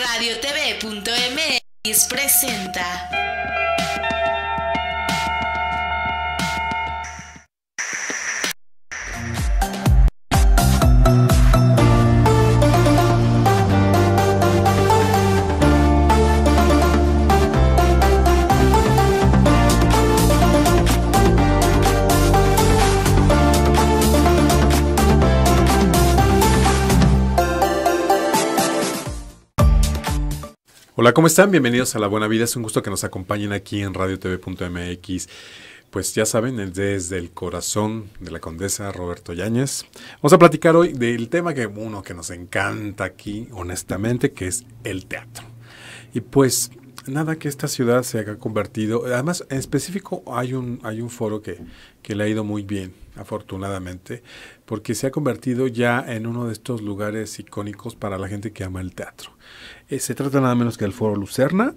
radiotv.mx presenta Hola, ¿cómo están? Bienvenidos a La Buena Vida. Es un gusto que nos acompañen aquí en radiotv.mx. Pues ya saben, desde el corazón de la condesa Roberto Yáñez. Vamos a platicar hoy del tema que uno que nos encanta aquí, honestamente, que es el teatro. Y pues nada que esta ciudad se haya convertido. Además, en específico hay un, hay un foro que, que, le ha ido muy bien, afortunadamente, porque se ha convertido ya en uno de estos lugares icónicos para la gente que ama el teatro. Eh, se trata nada menos que del Foro Lucerna,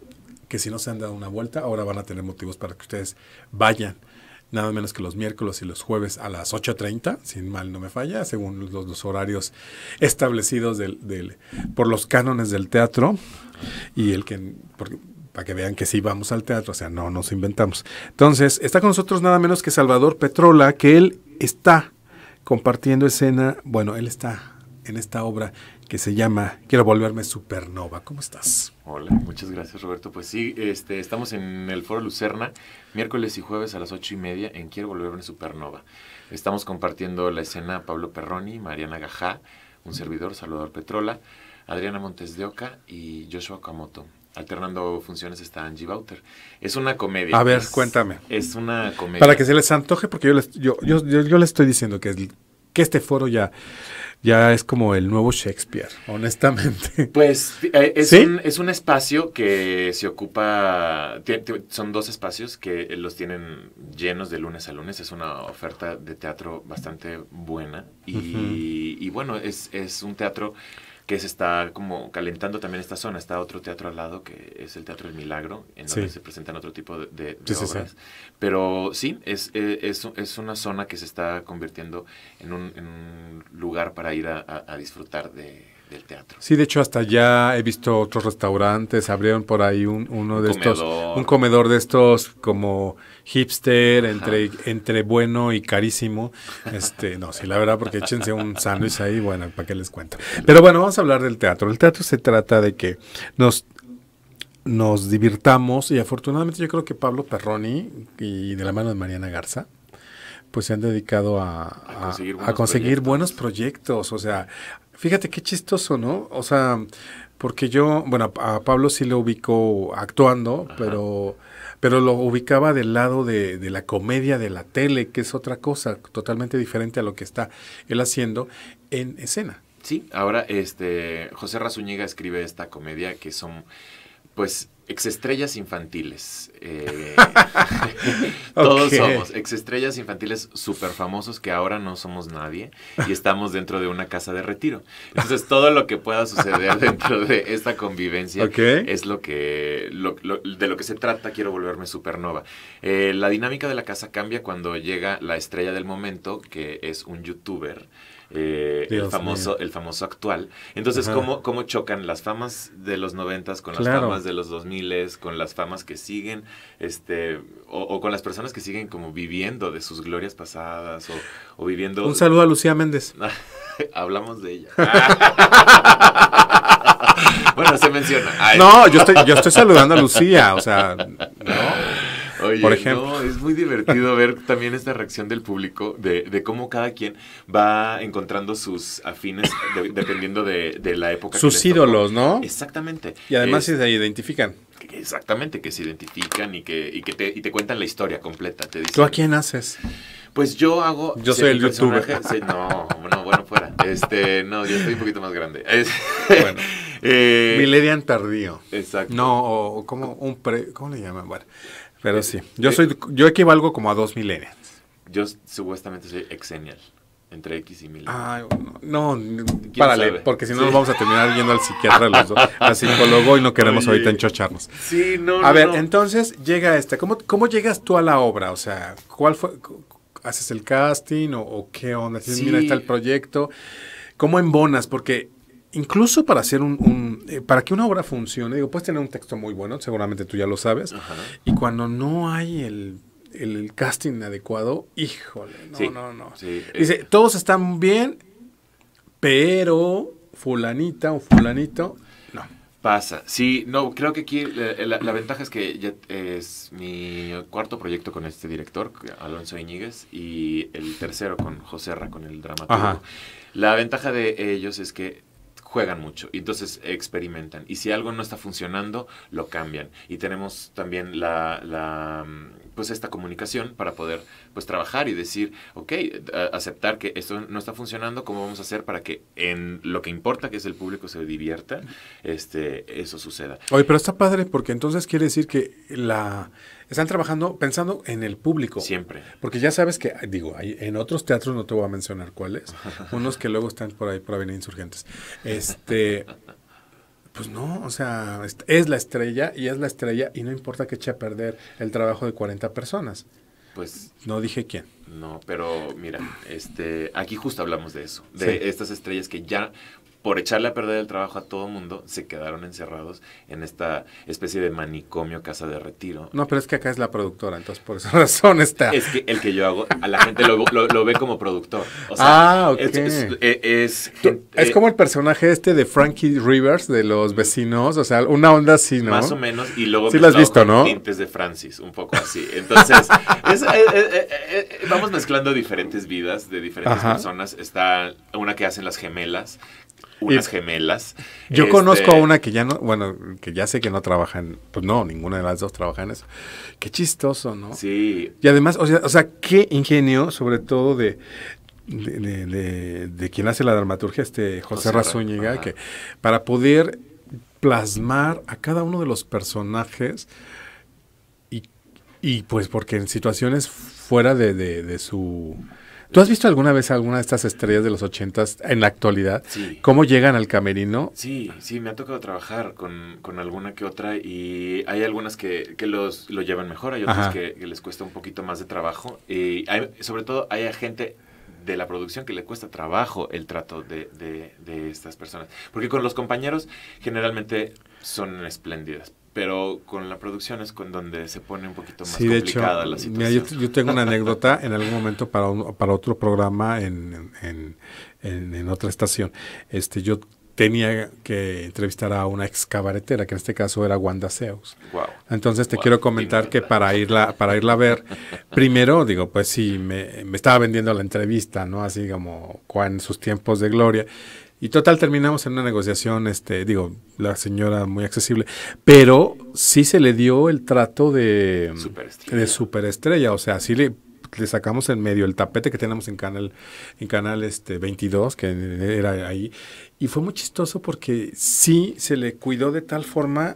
que si no se han dado una vuelta, ahora van a tener motivos para que ustedes vayan. Nada menos que los miércoles y los jueves a las 8.30, sin mal no me falla, según los, horarios establecidos del, por los cánones del teatro. Y el que, para que vean que sí vamos al teatro, o sea, no nos inventamos. Entonces, está con nosotros nada menos que Salvador Petrola, que él está compartiendo escena, bueno, él está en esta obra que se llama Quiero volverme supernova. ¿Cómo estás? Hola, muchas gracias Roberto. Pues sí, este, estamos en el Foro Lucerna, miércoles y jueves a las ocho y media en Quiero volverme supernova. Estamos compartiendo la escena Pablo Perroni, Mariana Gajá, un servidor, Salvador Petrola, Adriana Montes de Oca y Joshua Okamoto. Alternando funciones está Angie Bauter. Es una comedia. A ver, cuéntame. Es una comedia. Para que se les antoje, porque yo les, yo, yo, yo les estoy diciendo que es que este foro ya, ya es como el nuevo Shakespeare, honestamente. Pues eh, es, un, es, un, espacio que se ocupa, son dos espacios que los tienen llenos de lunes a lunes, es una oferta de teatro bastante buena y, bueno, es, es un teatro que se está como calentando también esta zona. Está otro teatro al lado que es el Teatro del Milagro, en donde se presentan otro tipo de, obras. Pero sí, eh, es, es, una zona que se está convirtiendo en un, lugar para ir a disfrutar de teatro. Sí, de hecho hasta ya he visto otros restaurantes, abrieron por ahí un, uno de estos, un comedor de estos como hipster, entre, entre bueno y carísimo. Este, no, sí, la verdad, porque échense un sándwich ahí, bueno, para qué les cuento. Pero bueno, vamos a hablar del teatro. El teatro se trata de que nos nos divirtamos y afortunadamente yo creo que Pablo Perroni y de la mano de Mariana Garza pues se han dedicado a, a conseguir, buenos, proyectos. O sea, fíjate qué chistoso, ¿no? O sea, porque yo, bueno, a, Pablo sí lo ubicó actuando, pero pero lo ubicaba del lado de, la comedia de la tele, que es otra cosa totalmente diferente a lo que está él haciendo en escena. Sí, ahora este José Razuñiga escribe esta comedia que son pues exestrellas infantiles. Eh, todos somos exestrellas infantiles super famosos que ahora no somos nadie y estamos dentro de una casa de retiro. Entonces, todo lo que pueda suceder dentro de esta convivencia es lo que de lo que se trata. Quiero volverme supernova. Eh, la dinámica de la casa cambia cuando llega la estrella del momento, que es un youtuber. Eh, el, famoso, el famoso actual. Entonces, ¿cómo, chocan las famas de los noventas con las famas de los dos miles, con las famas que siguen este, o, con las personas que siguen como viviendo de sus glorias pasadas o, viviendo... Un saludo a Lucía Méndez. Hablamos de ella. bueno, se menciona. No, yo estoy, yo estoy saludando a Lucía, o sea, por ejemplo. es muy divertido ver también esta reacción del público, de, cómo cada quien va encontrando sus afines dependiendo de, la época. Sus ídolos, ¿no? Exactamente. Y además se identifican. Exactamente, que se identifican y que, y que te, y te cuentan la historia completa. Te ¿Tú a quién haces? Pues yo hago... Yo soy el youtuber. no, no, bueno, fuera. Este, no, yo estoy un poquito más grande. Es, bueno. Eh, Miledian tardío. Exacto. No, o, como un pre... ¿Cómo le llaman? Bueno, pero eh, sí. Yo eh, soy... Yo equivalgo como a dos millennials. Yo supuestamente soy exenial entre X y Mil. Ah, no, porque si no nos vamos a terminar yendo al psiquiatra, al psicólogo y no queremos ahorita enchocharnos. Sí, no. A ver, entonces llega esta. ¿Cómo, ¿Cómo llegas tú a la obra? O sea, ¿cuál fue? ¿Haces el casting o, qué onda? Dices, mira, está el proyecto. ¿Cómo embonas? Porque incluso para hacer un, eh, para que una obra funcione, digo, puedes tener un texto muy bueno, seguramente tú ya lo sabes, y cuando no hay el el casting adecuado, híjole, no, no, no. Dice, todos están bien, pero fulanita o fulanito, no. Pasa, sí, no, creo que aquí eh, eh, la, ventaja es que es mi cuarto proyecto con este director, Alonso Iñiguez, y el tercero con José Ra, con el dramaturgo. La ventaja de ellos es que juegan mucho y entonces experimentan. Y si algo no está funcionando, lo cambian. Y tenemos también la, mm, pues esta comunicación para poder pues trabajar y decir, ok, aceptar que esto no está funcionando, ¿cómo vamos a hacer para que en lo que importa, que es el público, se divierta, este, eso suceda? Oye, pero está padre porque entonces quiere decir que la están trabajando pensando en el público. Siempre. Porque ya sabes que, digo, hay, en otros teatros, no te voy a mencionar cuáles, unos que luego están por ahí, por Avenida Insurgentes. Este, pues no, o sea, es la estrella y es la estrella y no importa que eche a perder el trabajo de 40 personas. Pues. No dije quién. No, pero mira, este, aquí justo hablamos de eso, de estas estrellas que ya por echarle a perder el trabajo a todo el mundo, se quedaron encerrados en esta especie de manicomio, casa de retiro. No, pero es que acá es la productora, entonces por esa razón está. Es que el que yo hago, a la gente lo, ve como productor. ah, ok. Es, es, eh, como el personaje este de Frankie Rivers, de los vecinos, o sea, una onda así, ¿no? Más o menos, y luego sí lo has visto, ¿no? tintes de Francis, un poco así. Entonces, eh, eh, vamos mezclando diferentes vidas de diferentes personas. Está una que hacen las gemelas, unas gemelas. Yo conozco a este, una que ya no, bueno, que ya sé que no trabajan, pues no, ninguna de las dos trabaja en eso. Qué chistoso, ¿no? Sí. Y además, o sea, o sea qué ingenio, sobre todo de, de, quien hace la dramaturgia, este José, José que para poder plasmar a cada uno de los personajes y, pues porque en situaciones fuera de su ¿Tú has visto alguna vez alguna de estas estrellas de los ochentas en la actualidad? Sí. ¿Cómo llegan al camerino? Sí, sí, me ha tocado trabajar con, alguna que otra y hay algunas que, los, lo llevan mejor, hay otras que, les cuesta un poquito más de trabajo. Y sobre todo hay gente de la producción que le cuesta trabajo el trato de estas personas. Porque con los compañeros generalmente son espléndidas pero con la producción es con donde se pone un poquito más de complicada hecho, la situación. Mira, yo, yo, tengo una anécdota en algún momento para, para otro programa en, otra estación. Este, yo tenía que entrevistar a una ex cabaretera, que en este caso era Wanda Zeus. Wow. Entonces te quiero comentar que para irla, para irla a ver, primero digo, pues sí, me, estaba vendiendo la entrevista, ¿no? Así como en sus tiempos de gloria. Y total, terminamos en una negociación, este, digo, la señora muy accesible, pero sí se le dio el trato de superestrella, de superestrella o sea, sí le, sacamos en medio el tapete que tenemos en canal en canal este 22 que era ahí y fue muy chistoso porque sí se le cuidó de tal forma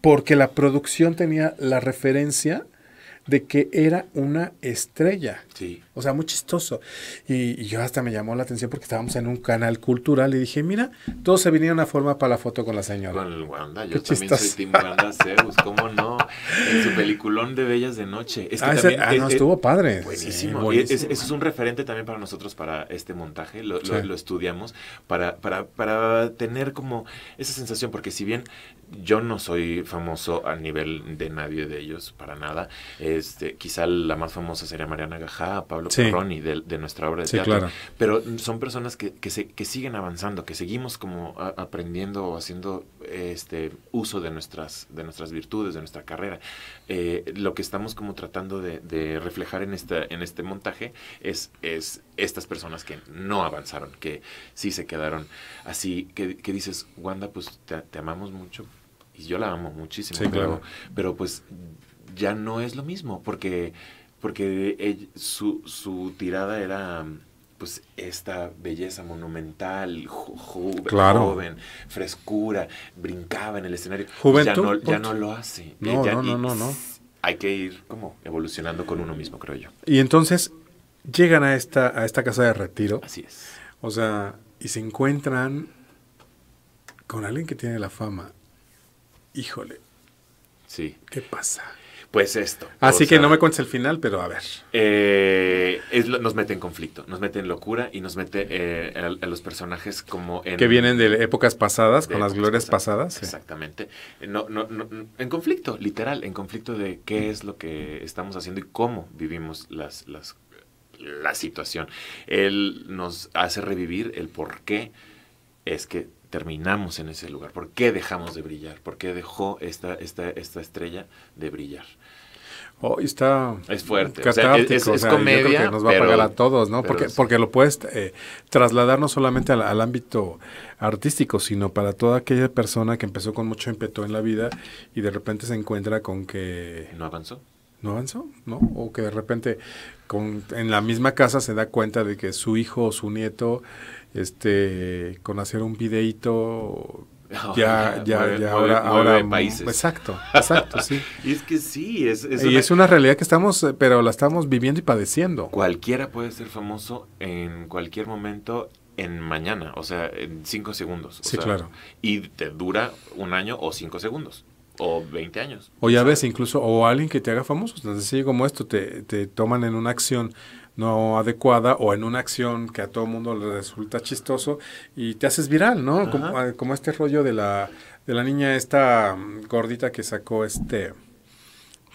porque la producción tenía la referencia de que era una estrella. Sí. O sea, muy chistoso. Y, yo hasta me llamó la atención porque estábamos en un canal cultural y dije, mira, todos se vinieron a forma para la foto con la señora. Con el Wanda, yo también soy Tim Wanda Zeus, ¿cómo no? En su peliculón de Bellas de Noche. ah, ese, ah, no, estuvo padre. Buenísimo. eso es, un referente también para nosotros para este montaje, lo, lo estudiamos, para, para, para tener como esa sensación, porque si bien yo no soy famoso a nivel de nadie de ellos, para nada. Este, quizá la más famosa sería Mariana Gajá, Pablo Perroni, de, de, nuestra obra de teatro. Pero son personas que, que, se, que, siguen avanzando, que seguimos como aprendiendo o haciendo este, uso de nuestras, de nuestras virtudes, de nuestra carrera. Eh, lo que estamos como tratando de, reflejar en, esta, en este montaje es, es estas personas que no avanzaron, que sí se quedaron así, que, que dices, Wanda, pues te amamos mucho, y yo la amo muchísimo, sí, claro. pero pues ya no es lo mismo, porque, porque su, tirada era pues esta belleza monumental, joven, frescura, brincaba en el escenario. Pues, ya, no, ya no lo hace. No, no, no, no, no, Hay que ir como evolucionando con uno mismo, creo yo. Y entonces llegan a esta, a esta casa de retiro. Así es. O sea, y se encuentran con alguien que tiene la fama. Híjole. Sí. ¿Qué pasa? Pues esto. Así que no me cuentes el final, pero a ver. Eh, nos mete en conflicto, nos mete en locura y nos mete eh, a, los personajes como en... Que vienen de épocas pasadas, con las glorias pasadas. exactamente. en conflicto, literal, en conflicto de qué es lo que estamos haciendo y cómo vivimos las, la situación. Él nos hace revivir el por qué es que terminamos en ese lugar? ¿Por qué dejamos de brillar? ¿Por qué dejó esta, esta, esta estrella de brillar? Hoy oh, está es fuerte. es, es, nos va a pagar a todos, ¿no? Porque, porque lo puedes eh, trasladar no solamente al, ámbito artístico, sino para toda aquella persona que empezó con mucho ímpetu en la vida y de repente se encuentra con que. No avanzó. No avanzó, ¿no? O que de repente con, en la misma casa se da cuenta de que su hijo o su nieto este, con hacer un videíto ya, ya, ya ahora, ahora países. Exacto, exacto, sí. y es que sí, es, es y una... es una realidad que estamos, eh, pero la estamos viviendo y padeciendo. Cualquiera puede ser famoso en cualquier momento, en mañana, o sea, en cinco segundos. Sí, claro. Y te dura un año o cinco segundos. O 20 años. O ya ves, incluso, o alguien que te haga famoso, entonces, sí, como esto, te, te toman en una acción no adecuada o en una acción que a todo el mundo le resulta chistoso y te haces viral, ¿no? Como, ah, este rollo de la, de la niña esta mm, gordita que sacó este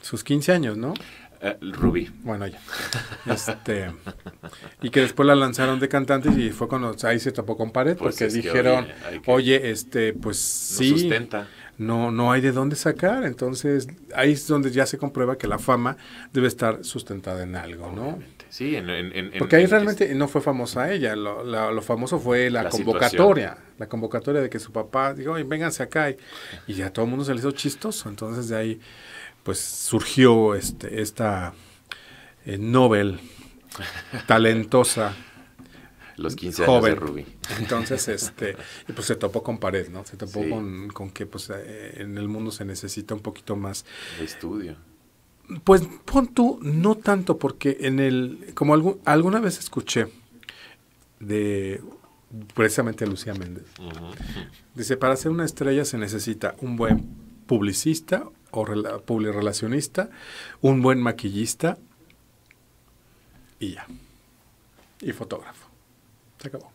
sus 15 años, ¿no? Eh, Ruby. Bueno, ya. Este, y que después la lanzaron de cantante y fue cuando ahí se topó con pared pues porque dijeron, oye, este, pues no sí. No, no hay de dónde sacar. Entonces ahí es donde ya se comprueba que la fama debe estar sustentada en algo, ¿no? Sí, en, Porque ahí realmente este no fue famosa ella, lo, famoso fue la, convocatoria, la convocatoria de que su papá dijo, oye, vénganse acá, y, ya a todo el mundo se le hizo chistoso, entonces de ahí pues surgió este, esta eh, Nobel talentosa. Los 15 años de Entonces, este, pues se topó con pared, ¿no? Se topó con, que pues eh, en el mundo se necesita un poquito más. De estudio pues pon tú, no tanto, porque en el, como alguna vez escuché de precisamente Lucía Méndez, dice, para ser una estrella se necesita un buen publicista o publirelacionista, un buen maquillista y ya, y fotógrafo. Se acabó.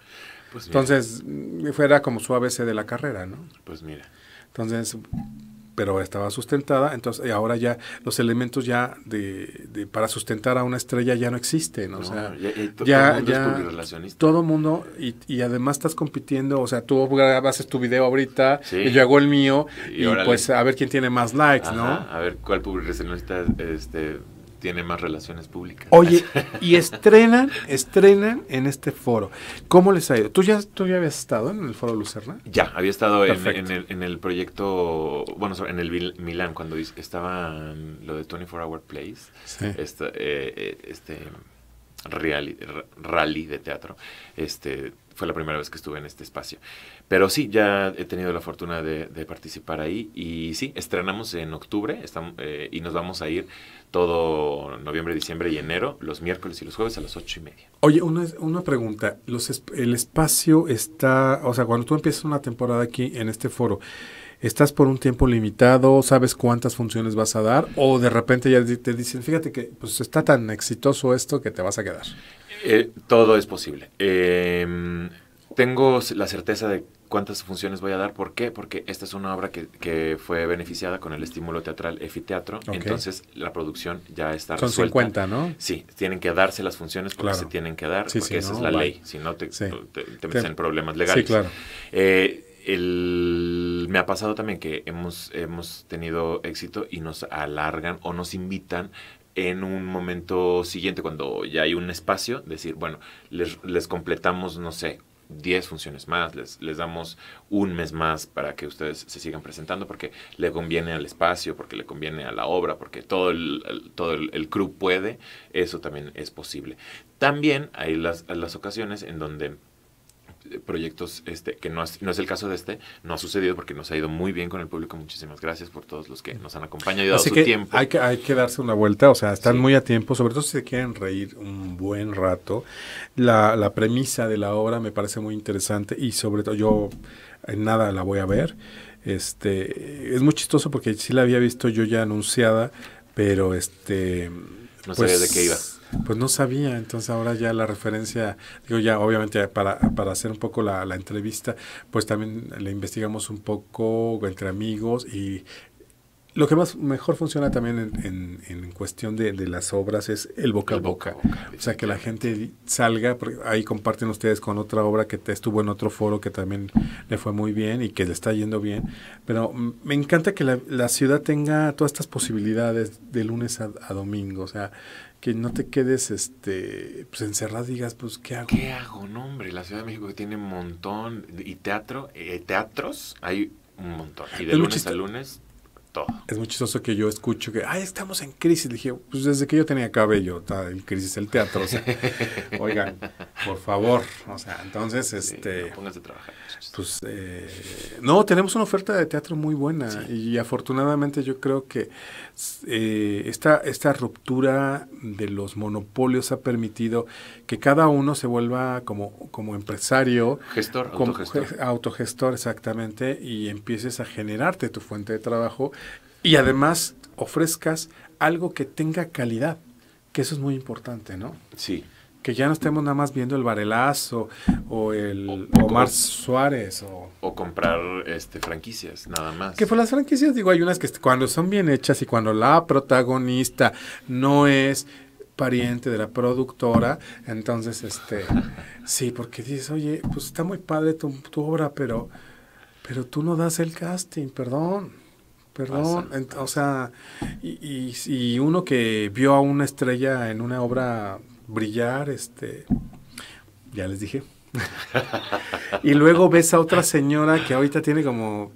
Pues Entonces, fuera como suave ABC de la carrera, ¿no? Pues mira. Entonces, pero estaba sustentada, entonces ahora ya los elementos ya de, para sustentar a una estrella ya no existen, o sea, ya, ya, todo el mundo todo mundo y, además estás compitiendo, o sea, tú haces tu video ahorita y yo hago el mío y, pues a ver quién tiene más likes, ¿no? A ver cuál esta este tiene más relaciones públicas. Oye, y estrenan, estrenan en este foro. ¿Cómo les ha ido? ¿Tú ya, tú ya habías estado en el foro Lucerna? Ya, había estado en, el, en, el, proyecto, bueno, en el Milán, cuando estaba lo de 24 Hour Place, este, eh, eh, este rally, rally de teatro, este fue la primera vez que estuve en este espacio. Pero sí, ya he tenido la fortuna de, participar ahí y sí, estrenamos en octubre estamos, eh, y nos vamos a ir todo noviembre, diciembre y enero, los miércoles y los jueves a las ocho y media. Oye, una, una pregunta, los, el espacio está, o sea, cuando tú empiezas una temporada aquí en este foro, ¿Estás por un tiempo limitado? ¿Sabes cuántas funciones vas a dar? ¿O de repente ya te dicen, fíjate que pues está tan exitoso esto que te vas a quedar? Eh, todo es posible. Em, tengo la certeza de que cuántas funciones voy a dar. ¿Por qué? Porque esta es una obra que, fue beneficiada con el estímulo teatral Efiteatro. Entonces, la producción ya está Son su 50, ¿no? Sí, tienen que darse las funciones porque se tienen que dar, porque esa es la ley. Si no, te, en problemas legales. Sí, claro. Eh, me ha pasado también que hemos, hemos tenido éxito y nos alargan o nos invitan en un momento siguiente, cuando ya hay un espacio, decir, bueno, les, les completamos, no sé, 10 funciones más, les, les damos un mes más para que ustedes se sigan presentando porque le conviene al espacio, porque le conviene a la obra, porque todo el, todo crew puede, eso también es posible. También hay las, las ocasiones en donde proyectos este, que no es, el caso de este, no ha sucedido porque nos ha ido muy bien con el público. Muchísimas gracias por todos los que nos han acompañado y dado su tiempo. Hay que, hay que darse una vuelta, o sea, están muy a tiempo, sobre todo si se quieren reír un buen rato. La, la premisa de la obra me parece muy interesante y sobre todo yo en nada la voy a ver. Este, es muy chistoso porque sí la había visto yo ya anunciada, pero este... No sabía pues de qué iba pues no sabía, entonces ahora ya la referencia, digo ya obviamente para, hacer un poco la, entrevista, pues también le investigamos un poco entre amigos y lo que más mejor funciona también en, cuestión de, las obras es el boca a boca. o sea, que la gente salga, porque ahí comparten ustedes con otra obra que estuvo en otro foro que también le fue muy bien y que le está yendo bien. Pero me encanta que la, ciudad tenga todas estas posibilidades de lunes a, a domingo. O sea, que no te quedes este pues encerrado y digas, pues ¿qué hago? ¿Qué hago? No, hombre, la Ciudad de México tiene un montón y teatro, eh, teatros, hay un montón. Y de lunes a lunes es muy chistoso que yo escucho que, ay, estamos en crisis. dije, pues desde que yo tenía cabello, está en crisis el teatro. oigan, por favor. O sea, entonces, este... No trabajar. Pues, eh, no, tenemos una oferta de teatro muy buena y afortunadamente yo creo que eh, esta, esta ruptura de los monopolios ha permitido que cada uno se vuelva como, como empresario. Gestor, autogestor. Autogestor, exactamente, y empieces a generarte tu fuente de trabajo y además ofrezcas algo que tenga calidad, que eso es muy importante, ¿no? Sí. Que ya no estemos nada más viendo el Varelazo o el Omar Suárez. O, o, comprar este, franquicias, nada más. Que por las franquicias, digo, hay unas que cuando son bien hechas y cuando la protagonista no es pariente de la productora, entonces, este, sí, porque dices, oye, pues está muy padre tu, obra, pero, pero tú no das el casting, perdón. Perdón, o sea, y, y, uno que vio a una estrella en una obra brillar, este, ya les dije. y luego ves a otra señora que ahorita tiene como,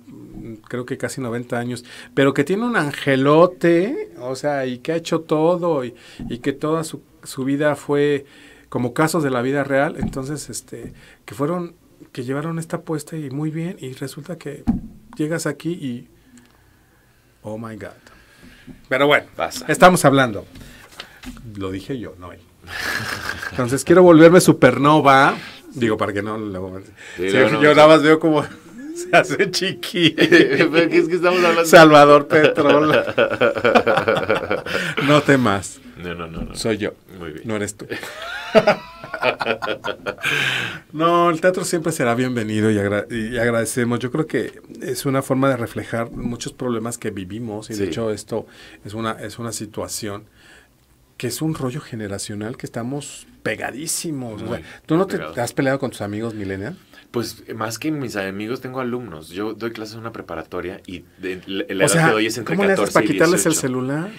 creo que casi 90 años, pero que tiene un angelote, o sea, y que ha hecho todo, y, y que toda su, su vida fue como casos de la vida real, entonces, este, que fueron, que llevaron esta apuesta y muy bien, y resulta que llegas aquí y Oh my God. Pero bueno, estamos hablando. Lo dije yo, no Entonces quiero volverme supernova. Digo, para que no lo. yo nada más veo como se hace chiquito. es que estamos hablando? Salvador Petrol. no temas. No, no, no, no. Soy yo. No eres tú no, el teatro siempre será bienvenido y, agradecemos. Yo creo que es una forma de reflejar muchos problemas que vivimos y de hecho esto es una, es una situación que es un rollo generacional que estamos pegadísimos. ¿Tú no te has peleado con tus amigos millennials? Pues más que mis amigos, tengo alumnos. Yo doy clases en una preparatoria y la edad que doy es entre ¿cómo 14 le haces para quitarles el celular?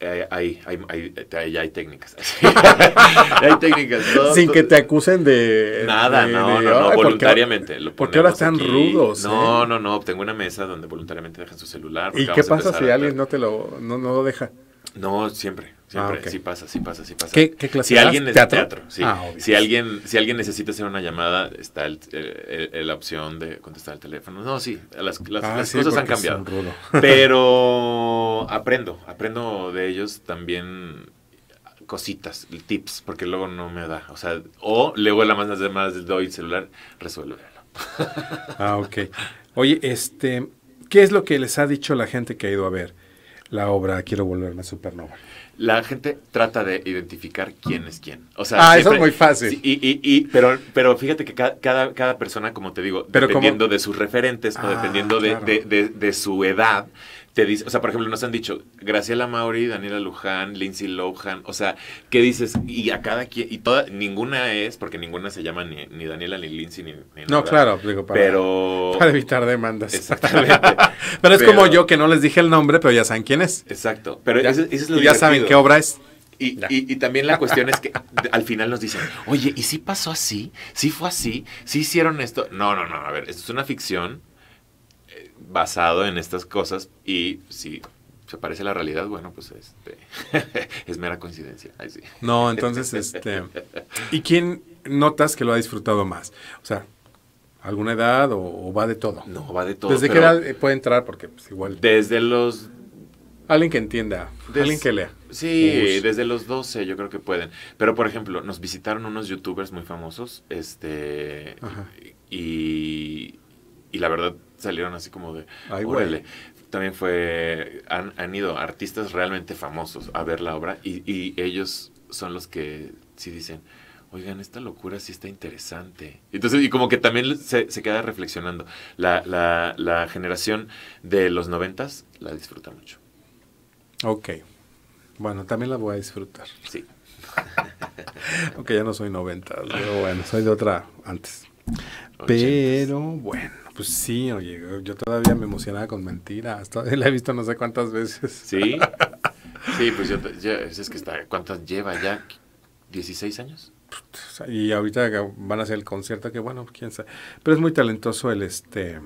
Eh, hay, hay, hay, hay, hay, técnicas. Sin que te acusen de... Nada, no, no, voluntariamente. Porque, qué ahora están rudos. No, eh? no, no. Tengo una mesa donde voluntariamente dejan su celular. ¿Y qué pasa si alguien no te lo no, no lo deja? No, siempre. Siempre, ah, sí pasa, sí pasa, sí pasa. ¿Qué, si alguien teatro, ah, si alguien si alguien necesita hacer una llamada, está la opción de contestar el teléfono. No, sí, las, ah, cosas han cambiado. Pero aprendo, aprendo de ellos también cositas, tips, porque luego no me da. O sea, o luego la más las demás doy el celular, resuélvelo. ah, ok. Oye, este, ¿qué es lo que les ha dicho la gente que ha ido a ver? la obra Quiero volverme supernova. La gente trata de identificar quién es quién. O sea, ah, eso es muy fácil. y, y, pero, pero fíjate que cada, cada, persona, como te digo, dependiendo de sus referentes ah, dependiendo de, su edad, te dice, o sea, por ejemplo, nos han dicho Graciela Mauri, Daniela Luján, Lindsay Lohan, o sea, ¿qué dices? Y a cada quien, y toda, ninguna es, porque ninguna se llama ni, Daniela, ni Lindsay, ni, No, claro, digo, para, pero, para evitar demandas. Exactamente. pero es como yo que no les dije el nombre, pero ya saben quién es. Exacto, pero ya, ya saben qué obra es. Y, y, también la cuestión es que al final nos dicen, oye, ¿y si pasó así? ¿Si fue así? ¿Si hicieron esto? No, no, no, a ver, esto es una ficción, basado en estas cosas y si se parece a la realidad, bueno, pues este, es mera coincidencia. No, entonces, este, ¿y quién notas que lo ha disfrutado más? O sea, ¿alguna edad o, va de todo? No, va de todo. ¿Desde qué edad eh, puede entrar? Porque pues, igual... Desde los Alguien que entienda, alguien que lea. Sí, desde los 12 yo creo que pueden. Pero, por ejemplo, nos visitaron unos youtubers muy famosos, este, y, y la verdad salieron así como de, Ay, También fue, han, ido artistas realmente famosos a ver la obra y, ellos son los que sí dicen, oigan, esta locura sí está interesante. Entonces, y como que también se, queda reflexionando. La, la, generación de los noventas la disfruta mucho. Ok. Bueno, también la voy a disfrutar. Sí. Aunque ya no soy noventas, pero bueno, soy de otra antes. Pero bueno. Pues sí, oye, yo todavía me emocionaba con mentiras. Todavía la he visto no sé cuántas veces. Sí, sí, pues yo, es que está, ¿cuántas lleva ya? ¿16 años? Y ahorita van a hacer el concierto, que bueno, quién sabe. Pero es muy talentoso el este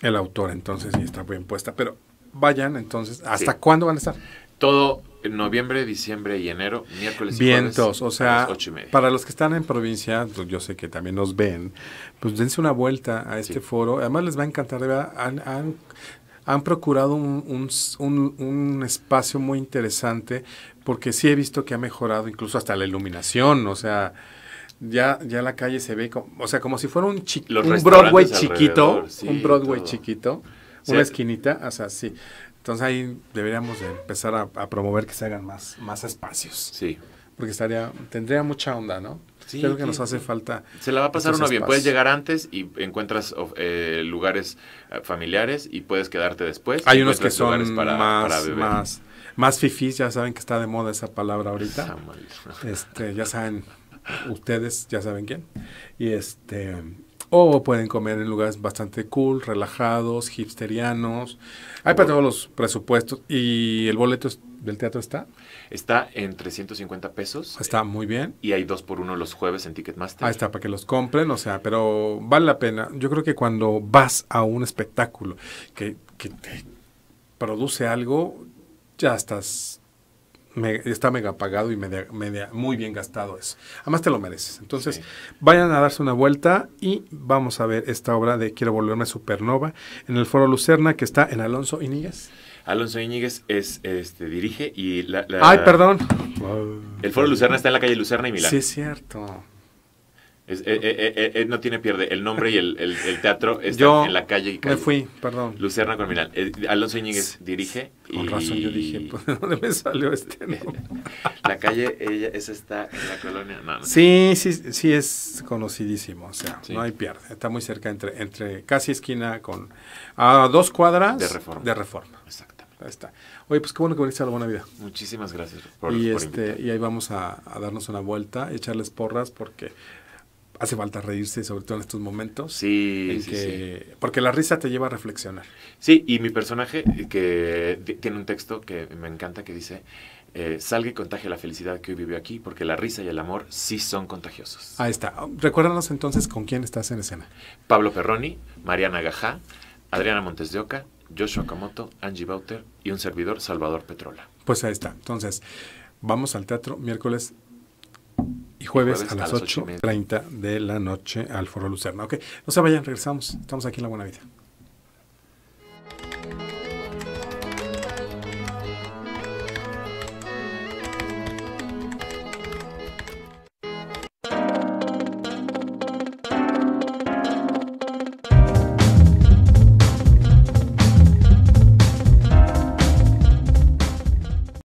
el autor, entonces, y está bien puesta. Pero vayan, entonces, ¿hasta cuándo van a estar? Todo en noviembre, diciembre y enero, miércoles y Vientos, o sea, para los que están en provincia, pues, yo sé que también nos ven, pues dense una vuelta a este foro. Además les va a encantar, han, procurado un, espacio muy interesante porque sí he visto que ha mejorado incluso hasta la iluminación, o sea, ya, ya la calle se ve, como, o sea, como si fuera un, Broadway chiquito, un Broadway chiquito, una esquinita, o sea, sí. Entonces ahí deberíamos empezar a, promover que se hagan más, más espacios. Sí. Porque estaría, tendría mucha onda, ¿no? Sí, Creo que, nos hace falta. Se la va a pasar uno bien. Puedes llegar antes y encuentras eh, lugares eh, familiares y puedes quedarte después. Hay unos que son más, más, más fifís, ya saben que está de moda esa palabra ahorita. Este, ya saben, ustedes ya saben quién. Y este o pueden comer en lugares bastante cool, relajados, hipsterianos. Hay para todos los presupuestos. ¿Y el boleto del teatro está? Está en 350 pesos. Está muy bien. Y hay dos por uno los jueves en Ticketmaster. Ahí está, para que los compren, o sea, pero vale la pena. Yo creo que cuando vas a un espectáculo que, que te produce algo, ya estás está mega pagado y media, muy bien gastado eso. Además te lo mereces. Entonces, vayan a darse una vuelta y vamos a ver esta obra de Quiero volverme supernova en el Foro Lucerna que está en Alonso Iníguez. Alonso Iñiguez es, este, dirige y la... Ay, perdón. El Foro Lucerna está en la calle Lucerna y Milán. Sí, es cierto. Eh, eh, eh, no tiene pierde. El nombre y el, teatro está en la calle Me fui, perdón. Lucerna Corminal. Alonso Íñiguez dirige. Con razón yo dije, ¿por dónde me salió este la calle, ella, esa está en la colonia. Sí, sí, sí, es conocidísimo. O sea, no hay pierde. Está muy cerca, entre, entre casi esquina con. A dos cuadras. De reforma. De reforma. Exactamente. Ahí está. Oye, pues qué bueno que veniste a la buena vida. Muchísimas gracias por, y este, Y ahí vamos a, a darnos una vuelta, echarles porras, porque hace falta reírse, sobre todo en estos momentos. Sí, sí, Porque la risa te lleva a reflexionar. Sí, y mi personaje que tiene un texto que me encanta que dice, eh, salga y contagia la felicidad que hoy vive aquí, porque la risa y el amor sí son contagiosos. Ahí está. Recuérdanos entonces con quién estás en escena. Pablo Ferroni, Mariana Gajá, Adriana Montes de Oca, Joshua Kamoto, Angie Bauter y un servidor, Salvador Petrola. Pues ahí está. Entonces, vamos al teatro miércoles y jueves, a las 8.30 de la noche al Foro Lucerna. Ok, no se vayan, regresamos. Estamos aquí en La Buena Vida.